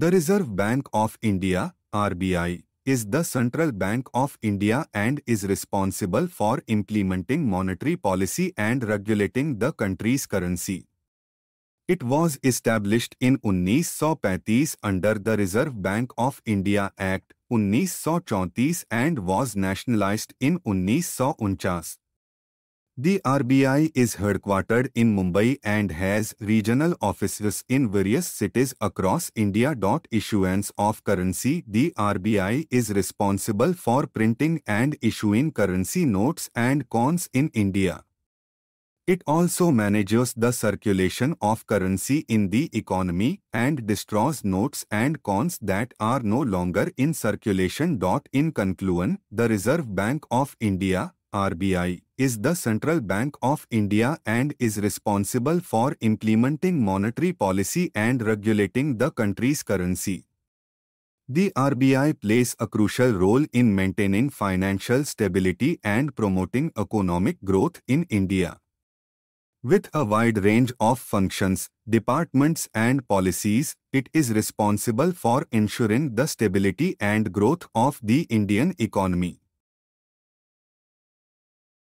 The Reserve Bank of India, RBI, is the central bank of India and is responsible for implementing monetary policy and regulating the country's currency. It was established in 1935 under the Reserve Bank of India Act 1934 and was nationalized in 1949. The RBI is headquartered in Mumbai and has regional offices in various cities across India. Issuance of currency The RBI is responsible for printing and issuing currency notes and coins in India. It also manages the circulation of currency in the economy and destroys notes and coins that are no longer in circulation. In conclusion, the Reserve Bank of India, RBI, is the Central Bank of India and is responsible for implementing monetary policy and regulating the country's currency. The RBI plays a crucial role in maintaining financial stability and promoting economic growth in India. With a wide range of functions, departments and policies, it is responsible for ensuring the stability and growth of the Indian economy.